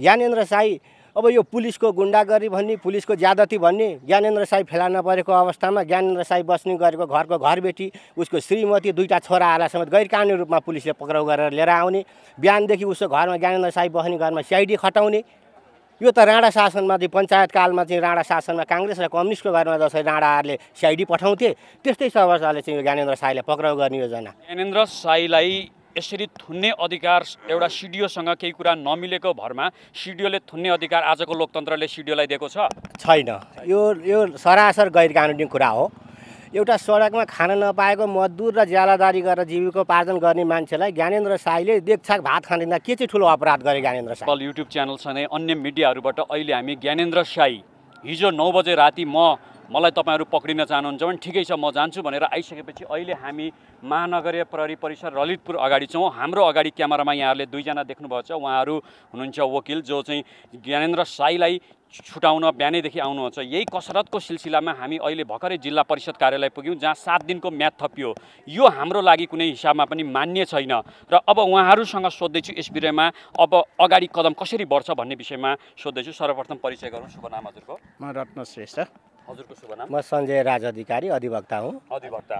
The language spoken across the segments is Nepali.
ज्ञानेन्द्र साई अब यो पुलिसको गुन्डागरी भन्ने पुलिसको ज्यादती भन्ने ज्ञानेन्द्र साई फेला नपरेको अवस्थामा ज्ञानेन्द्र साई बस्ने गरेको घरको घरबेटी उसको श्रीमती दुईवटा छोराहरूलाई समेत गैर कानुनी रूपमा पुलिसले पक्राउ गरेर लिएर आउने बिहानदेखि उसको घरमा ज्ञानेन्द्र साई बस्ने घरमा सिआइडी खटाउने यो त राणा शासनमा चाहिँ कालमा चाहिँ राणा शासनमा काङ्ग्रेस र कम्युनिस्टको घरमा जसरी राणाहरूले सिआइडी पठाउँथे त्यस्तै अवस्थाले चाहिँ यो ज्ञानेन्द्र साईलाई पक्राउ गर्ने योजना ज्ञानेन्द्र साईलाई यसरी थुन्ने अधिकार एउटा सिडिओसँग केही कुरा नमिलेको भरमा सिडिओले थुन्ने अधिकार आजको लोकतन्त्रले सिडिओलाई दिएको छ छैन यो यो सरासर गैर कानुनी कुरा हो एउटा सडकमा खान नपाएको मजदुर र ज्यालादारी गरेर जीविकोपार्जन गर्ने मान्छेलाई ज्ञानेन्द्र साईले देखछाक भात खाँदिँदा के चाहिँ ठुलो अपराध गरे ज्ञानेन्द्र साई युट्युब च्यानलसँगै अन्य मिडियाहरूबाट अहिले हामी ज्ञानेन्द्र साई हिजो नौ बजे राति म मलाई तपाईँहरू पक्रिन चाहनुहुन्छ भने ठिकै छ म जान्छु भनेर आइसकेपछि अहिले हामी महानगरीय प्रहरी परिसर ललितपुर अगाडि छौँ हाम्रो अगाडि क्यामेरामा यहाँहरूले दुईजना देख्नुभएको छ उहाँहरू हुनुहुन्छ वकिल जो चाहिँ ज्ञानेन्द्र साईलाई छुटाउन बिहानैदेखि आउनुहुन्छ यही कसरतको सिलसिलामा हामी अहिले भर्खरै जिल्ला परिषद कार्यालय पुग्यौँ जहाँ सात दिनको म्याद थपियो यो हाम्रो लागि कुनै हिसाबमा पनि मान्य छैन र अब उहाँहरूसँग सोध्दैछु यस विषयमा अब अगाडि कदम कसरी बढ्छ भन्ने विषयमा सोध्दैछु सर्वप्रथम परिचय गरौँ शुभ नाम हजुरको म रत्न श्रेष्ठ हजुरको शुभ म सञ्जय राज अधिकारी अधिवक्ता हुँ अधिवक्ता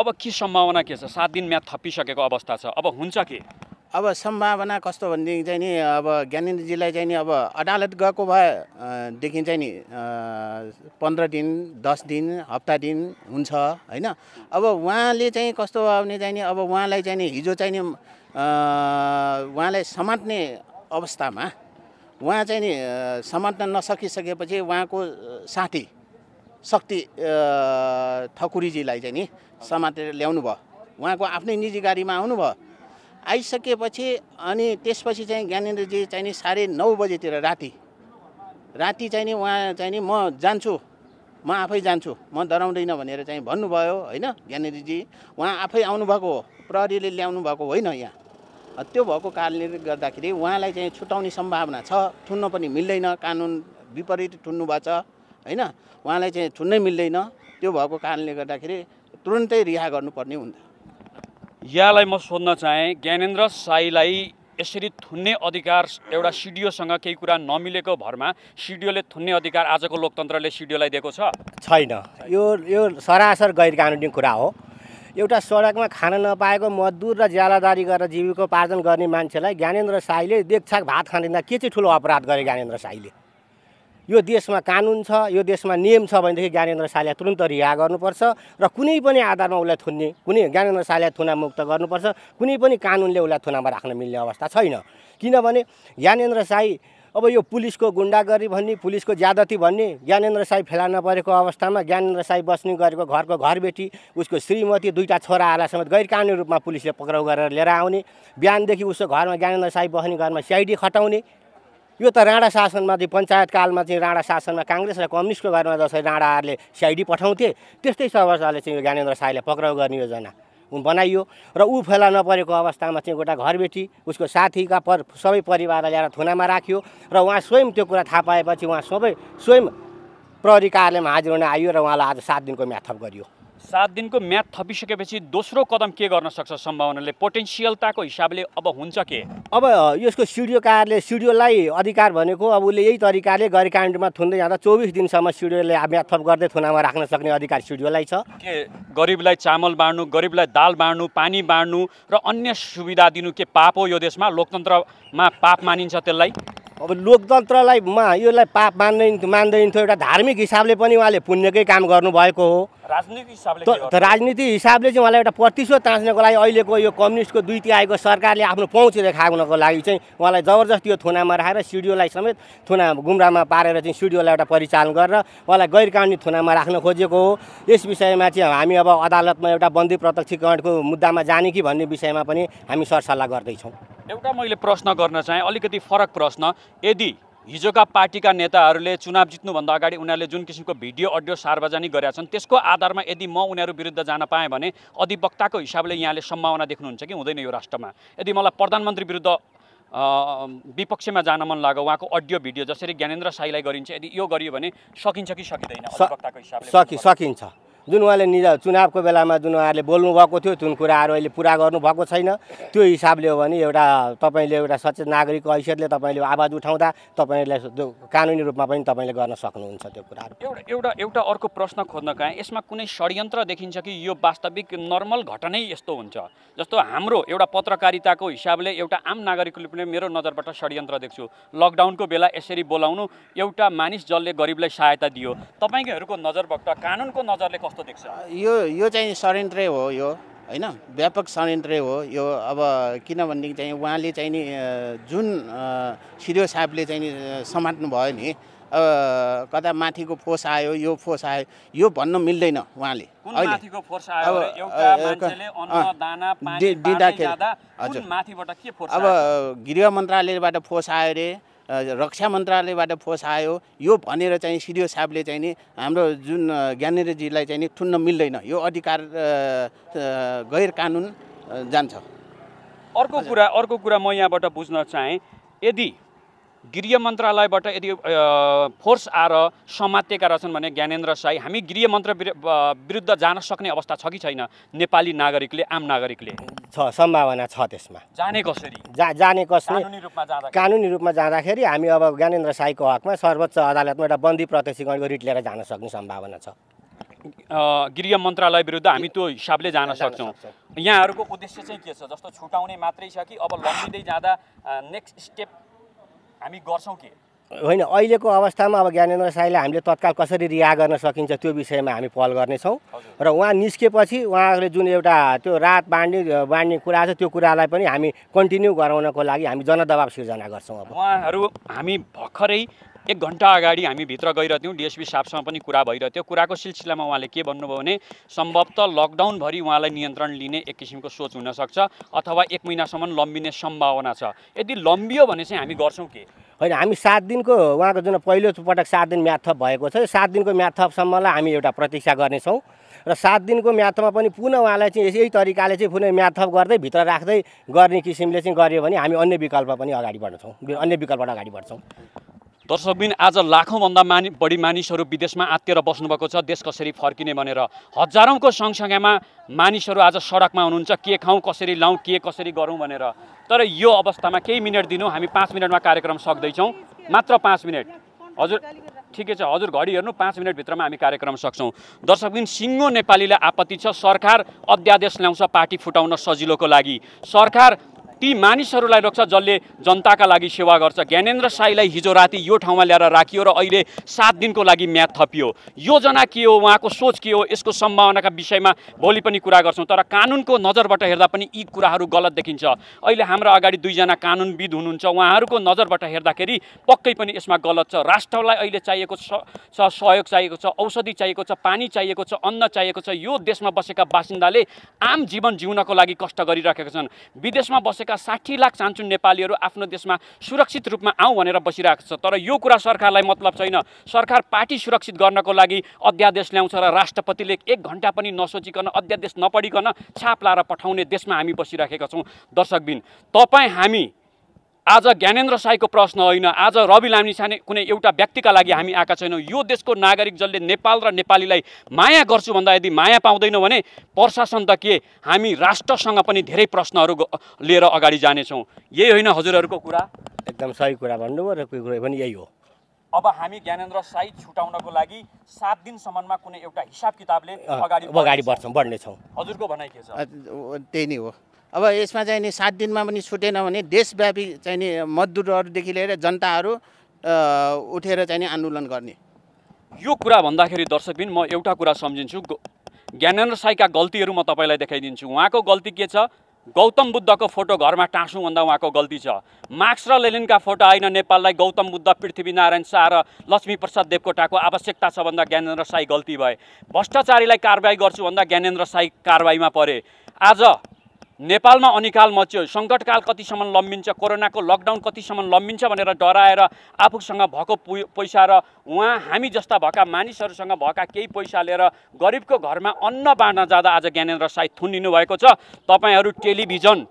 अब के सम्भावना के छ सात दिन म्याद थपिसकेको अवस्था छ अब हुन्छ कि अब सम्भावना कस्तो भनेदेखि चाहिँ नि अब ज्ञानेन्द्रजीलाई चाहिँ नि अब अदालत गएको भएदेखि चाहिँ नि पन्ध्र दिन दस दिन हप्ता दिन हुन्छ होइन अब उहाँले चाहिँ कस्तो भने चाहिँ नि अब उहाँलाई चाहिँ नि हिजो चाहिँ नि उहाँलाई समात्ने अवस्थामा उहाँ चाहिँ नि समात्न नसकिसकेपछि उहाँको साथी शक्ति ठकुरीजीलाई चाहिँ नि समातेर ल्याउनु भयो उहाँको आफ्नै निजी गाडीमा आउनु आउनुभयो आइसकेपछि अनि त्यसपछि चाहिँ ज्ञानेन्द्रजी चाहिँ नि साढे नौ बजेतिर राति राति चाहिँ नि उहाँ चाहिँ नि म जान्छु म आफै जान्छु म डराउँदैन भनेर चाहिँ भन्नुभयो होइन ज्ञानेन्द्रजी उहाँ आफै आउनुभएको हो प्रहरीले ल्याउनु भएको होइन यहाँ त्यो भएको कारणले गर्दाखेरि उहाँलाई चाहिँ छुट्याउने सम्भावना छ थुन्न पनि मिल्दैन कानुन विपरीत थुन्नु भएको छ होइन उहाँलाई चाहिँ थुन्नै मिल्दैन त्यो भएको कारणले गर्दाखेरि तुरुन्तै रिहा गर्नुपर्ने हुन्छ यहाँलाई म सोध्न चाहेँ ज्ञानेन्द्र साईलाई यसरी थुन्ने अधिकार एउटा सिडिओसँग केही कुरा नमिलेको भरमा सिडिओले थुन्ने अधिकार आजको लोकतन्त्रले सिडिओलाई दिएको छैन यो यो सरासर गैर कानुनी कुरा हो एउटा सडकमा खान नपाएको मजदुर र ज्यालादारी गरेर जीविकोपार्जन गर्ने मान्छेलाई ज्ञानेन्द्र साईले देखछाक भात खाँदैन के चाहिँ ठुलो अपराध गरे ज्ञानेन्द्र साईले यो देशमा कानुन छ यो देशमा नियम छ भनेदेखि ज्ञानेन्द्र शाहलाई तुरन्त रिहा गर्नुपर्छ र कुनै पनि आधारमा उसलाई थुन्ने कुनै ज्ञानेन्द्र शाहलाई थुना मुक्त गर्नुपर्छ कुनै पनि कानुनले उसलाई थुनामा राख्न मिल्ने अवस्था छैन किनभने ज्ञानेन्द्र साई अब यो पुलिसको गुन्डागरी भन्ने पुलिसको ज्यादती भन्ने ज्ञानेन्द्र साई फेला नपरेको अवस्थामा ज्ञानेन्द्र साई बस्ने गरेको घरको घरबेटी उसको श्रीमती दुईवटा छोराहरूलाई समेत गैर कानुनी रूपमा पुलिसले पक्राउ गरेर लिएर आउने बिहानदेखि उसको घरमा ज्ञानेन्द्र साई बस्ने घरमा सिआइडी खटाउने यो त राणा शासनमा चाहिँ कालमा चाहिँ राणा शासनमा काङ्ग्रेस र कम्युनिस्टको घरमा जसरी राणाहरूले सिआइडी पठाउँथे त्यस्तै अवस्थाले चाहिँ यो ज्ञानेन्द्र साईलाई पक्राउ गर्ने योजना बनाइयो र ऊ फेला नपरेको अवस्थामा चाहिँ एउटा घरबेटी उसको साथीका पर सबै परिवारलाई ल्याएर थुनामा राख्यो र उहाँ स्वयं त्यो कुरा थाहा पाएपछि उहाँ सबै स्वयं प्रहरी कार्यालयमा हाजिर हुन आइयो र उहाँलाई आज सात दिनको म्याथप गरियो सात दिनको म्याथ थपिसकेपछि दोस्रो कदम के गर्न सक्छ सम्भावनाले पोटेन्सियलताको हिसाबले अब हुन्छ के अब यसको सिडियोकारले सिडियोलाई अधिकार भनेको अब उसले यही तरिकाले गरी काण्डमा थुन्दै जाँदा चौबिस दिनसम्म सिडियोले म्याथ थप गर्दै थुनामा राख्न सक्ने अधिकार सिडियोलाई छ के गरिबलाई चामल बाँड्नु गरिबलाई दाल बाँड्नु पानी बाँड्नु र अन्य सुविधा दिनु के पाप हो यो देशमा लोकतन्त्रमा पाप मानिन्छ त्यसलाई अब लोकतन्त्रलाई मा यसलाई पाप मान्दैन मान्दैन थियो एउटा धार्मिक हिसाबले पनि उहाँले पुण्यकै काम गर्नुभएको हो राजनीतिक हिसाबले राजनीति हिसाबले चाहिँ उहाँलाई एउटा प्रतिशोध ताँच्नको लागि अहिलेको यो कम्युनिस्टको दुई तिहाईको सरकारले आफ्नो पहुँच देखाउनको लागि चाहिँ उहाँलाई जबरजस्ती यो थुनामा राखेर सिडिओलाई समेत थुना गुम्रामा पारेर चाहिँ सिडिओलाई एउटा परिचालन गरेर उहाँलाई गैर कानुनी थुनामा राख्न खोजेको हो यस विषयमा चाहिँ हामी अब अदालतमा एउटा बन्दी प्रत्यक्षीकरणको मुद्दामा जाने कि भन्ने विषयमा पनि हामी सरसल्लाह गर्दैछौँ एउटा मैले प्रश्न गर्न चाहेँ अलिकति फरक प्रश्न यदि हिजोका पार्टीका नेताहरूले चुनाव जित्नुभन्दा अगाडि उनीहरूले जुन किसिमको भिडियो अडियो सार्वजनिक गरेका छन् त्यसको आधारमा यदि म उनीहरू विरुद्ध जान पाएँ भने अधिवक्ताको हिसाबले यहाँले सम्भावना देख्नुहुन्छ कि हुँदैन यो राष्ट्रमा यदि मलाई प्रधानमन्त्री विरुद्ध विपक्षमा जान मन लाग्यो उहाँको अडियो भिडियो जसरी ज्ञानेन्द्र साईलाई गरिन्छ यदि यो गरियो भने सकिन्छ कि सकिँदैन अधिवक्ताको हिसाबले सकिन्छ जुन उहाँले निज चुनावको बेलामा जुन उहाँहरूले बोल्नुभएको थियो जुन कुराहरू अहिले पुरा गर्नुभएको छैन त्यो हिसाबले हो भने एउटा तपाईँले एउटा सचेत नागरिकको हैसियतले तपाईँले आवाज उठाउँदा तपाईँले कानुनी रूपमा पनि तपाईँले गर्न सक्नुहुन्छ त्यो कुराहरू एउटा एउटा एउटा अर्को प्रश्न खोज्न कहाँ यसमा कुनै षड्यन्त्र देखिन्छ कि यो वास्तविक नर्मल घटनै यस्तो हुन्छ जस्तो हाम्रो एउटा पत्रकारिताको हिसाबले एउटा आम नागरिकले पनि मेरो नजरबाट षड्यन्त्र देख्छु लकडाउनको बेला यसरी बोलाउनु एउटा मानिस जसले गरिबलाई सहायता दियो तपाईँहरूको नजरबाट कानुनको नजरले कस्तो कस्तो देख्छ यो यो चाहिँ षड्यन्त्रै हो यो होइन व्यापक षड्यन्त्रै हो यो अब किनभनेदेखि चाहिँ उहाँले चाहिँ नि जुन सिरियो साहबले चाहिँ नि समात्नु भयो नि अब कता माथिको फोर्स आयो यो फोर्स आयो यो भन्न मिल्दैन उहाँले अब गृह मन्त्रालयबाट फोर्स आयो अरे रक्षा मन्त्रालयबाट फोर्स आयो यो भनेर चाहिँ सिडिओ साहबले चाहिँ नि हाम्रो जुन ज्ञानेन्द्रजीलाई चाहिँ नि ठुन्न मिल्दैन यो अधिकार गैर कानुन जान्छ अर्को कुरा अर्को कुरा म यहाँबाट बुझ्न चाहेँ यदि गृह मन्त्रालयबाट यदि फोर्स आएर समातेका रहेछन् भने ज्ञानेन्द्र साई हामी गृह मन्त्र विरुद्ध जान सक्ने अवस्था छ कि छैन नेपाली नागरिकले आम नागरिकले छ सम्भावना छ त्यसमा जाने कसरी जा जाने कसरी कानुनी रूपमा जाँदाखेरि हामी अब ज्ञानेन्द्र साईको हकमा सर्वोच्च अदालतमा एउटा बन्दी प्रत्यक्षीकरणको रिट लिएर जान सक्ने सम्भावना छ गृह मन्त्रालय विरुद्ध हामी त्यो हिसाबले जान सक्छौँ यहाँहरूको उद्देश्य चाहिँ के छ जस्तो छुटाउने मात्रै छ कि अब लम्बिँदै जाँदा नेक्स्ट स्टेप हामी गर्छौँ के होइन अहिलेको अवस्थामा अब ज्ञानेन्द्र साईलाई हामीले तत्काल कसरी रिहा गर्न सकिन्छ त्यो विषयमा हामी पहल गर्नेछौँ र उहाँ निस्केपछि उहाँले जुन एउटा त्यो रात बाँड्ने बाँड्ने कुरा छ त्यो कुरालाई पनि हामी कन्टिन्यू गराउनको लागि हामी जनदबाब सिर्जना गर्छौँ अब उहाँहरू हामी भर्खरै एक घन्टा अगाडि हामी भित्र गइरहेको थियौँ डिएसपी साहबसँग पनि कुरा भइरहेको थियो कुराको सिलसिलामा उहाँले के भन्नुभयो भने सम्भवतः लकडाउनभरि उहाँलाई नियन्त्रण लिने एक किसिमको सोच हुनसक्छ अथवा एक महिनासम्म लम्बिने सम्भावना छ यदि लम्बियो भने चाहिँ हामी गर्छौँ के होइन हामी सात दिनको उहाँको जुन पहिलो पटक सात दिन म्याथप भएको छ सात दिनको म्याथपसम्मलाई हामी एउटा प्रतीक्षा गर्नेछौँ र सात दिनको म्याथमा पनि पुनः उहाँलाई चाहिँ यही तरिकाले चाहिँ पुनः म्याथप गर्दै भित्र राख्दै गर्ने किसिमले चाहिँ गऱ्यो भने हामी अन्य विकल्प पनि अगाडि बढ्छौँ अन्य विकल्पबाट अगाडि बढ्छौँ दर्शकबिन आज लाखौँभन्दा मानि बढी मानिसहरू विदेशमा आत्तिएर बस्नुभएको छ देश कसरी फर्किने भनेर हजारौँको सँगसँगैमा मानिसहरू आज सडकमा हुनुहुन्छ के खाउँ कसरी लाउँ के कसरी गरौँ भनेर तर यो अवस्थामा केही मिनट दिनु हामी पाँच मिनटमा कार्यक्रम सक्दैछौँ मात्र पाँच मिनट हजुर ठिकै छ हजुर घडी हेर्नु पाँच मिनटभित्रमा हामी कार्यक्रम सक्छौँ दर्शकबिन सिङ्गो नेपालीलाई आपत्ति छ सरकार अध्यादेश ल्याउँछ पार्टी फुटाउन सजिलोको लागि सरकार ती मानिसहरूलाई रोक्छ जसले जनताका लागि सेवा गर्छ ज्ञानेन्द्र साईलाई हिजो राति यो ठाउँमा ल्याएर राखियो र अहिले सात दिनको लागि म्याद थपियो योजना के हो उहाँको सोच के हो यसको सम्भावनाका विषयमा भोलि पनि कुरा गर्छौँ तर कानुनको नजरबाट हेर्दा पनि यी कुराहरू गलत देखिन्छ अहिले हाम्रो अगाडि दुईजना कानुनविद हुनुहुन्छ उहाँहरूको नजरबाट हेर्दाखेरि पक्कै पनि यसमा गलत छ राष्ट्रलाई अहिले चाहिएको छ सहयोग चाहिएको छ औषधि चाहिएको छ पानी चाहिएको छ अन्न चाहिएको छ यो देशमा बसेका बासिन्दाले आम जीवन जिउनको लागि कष्ट गरिराखेका छन् विदेशमा बसेका बसेका साठी लाख चान्चुन नेपालीहरू आफ्नो देशमा सुरक्षित रूपमा आउँ भनेर बसिरहेको छ तर यो कुरा सरकारलाई मतलब छैन सरकार पार्टी सुरक्षित गर्नको लागि अध्यादेश ल्याउँछ र राष्ट्रपतिले एक घन्टा पनि नसोचिकन अध्यादेश नपढिकन छाप लाएर पठाउने देशमा हामी बसिराखेका छौँ दर्शकबिन तपाईँ हामी आज ज्ञानेन्द्र साईको प्रश्न होइन आज रवि लामी लामिछाने कुनै एउटा व्यक्तिका लागि हामी आएका छैनौँ यो देशको नागरिक जसले नेपाल र नेपालीलाई माया गर्छु भन्दा यदि माया पाउँदैनौँ भने प्रशासन त के हामी राष्ट्रसँग पनि धेरै प्रश्नहरू लिएर अगाडि जानेछौँ यही होइन हजुरहरूको कुरा एकदम सही कुरा भन्नुभयो र कुरा पनि यही हो अब हामी ज्ञानेन्द्र साई छुटाउनको लागि सात दिनसम्ममा कुनै एउटा हिसाब किताबले अगाडि अगाडि बढ्छौँ बढ्नेछौँ हजुरको भनाइ के छ त्यही नै हो अब यसमा चाहिँ नि सात दिनमा पनि छुटेन भने देशव्यापी चाहिँ नि मजदुरहरूदेखि लिएर जनताहरू उठेर चाहिँ नि आन्दोलन गर्ने यो कुरा भन्दाखेरि दर्शकबिन म एउटा कुरा सम्झिन्छु ज्ञानेन्द्र साईका गल्तीहरू म तपाईँलाई देखाइदिन्छु उहाँको गल्ती के छ गौतम बुद्धको फोटो घरमा टाँसौँ भन्दा उहाँको गल्ती छ मार्क्स र लेलिनका फोटो आइन नेपाललाई गौतम बुद्ध पृथ्वीनारायण शाह र लक्ष्मीप्रसाद देवकोटाको आवश्यकता छ भन्दा ज्ञानेन्द्र साई गल्ती भए भ्रष्टाचारीलाई कारवाही गर्छु भन्दा ज्ञानेन्द्र साई कारवाहीमा परे आज नेपालमा अनिकाल मच्यो सङ्कटकाल कतिसम्म लम्बिन्छ कोरोनाको लकडाउन कतिसम्म लम्बिन्छ भनेर डराएर आफूसँग भएको पैसा र उहाँ हामी जस्ता भएका मानिसहरूसँग भएका केही पैसा लिएर गरिबको घरमा अन्न बाँड्न जाँदा आज ज्ञानेन्द्र साई थुनिनु भएको छ तपाईँहरू टेलिभिजन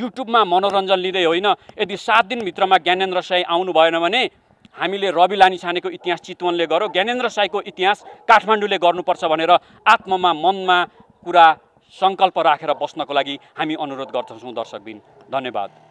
युट्युबमा मनोरञ्जन लिँदै होइन यदि सात दिनभित्रमा ज्ञानेन्द्र साई आउनु भएन भने हामीले रवि लानी छानेको इतिहास चितवनले गरौँ ज्ञानेन्द्र साईको इतिहास काठमाडौँले गर्नुपर्छ भनेर आत्ममा मनमा कुरा सङ्कल्प राखेर बस्नको लागि हामी अनुरोध गर्दछौँ दर्शकबिन धन्यवाद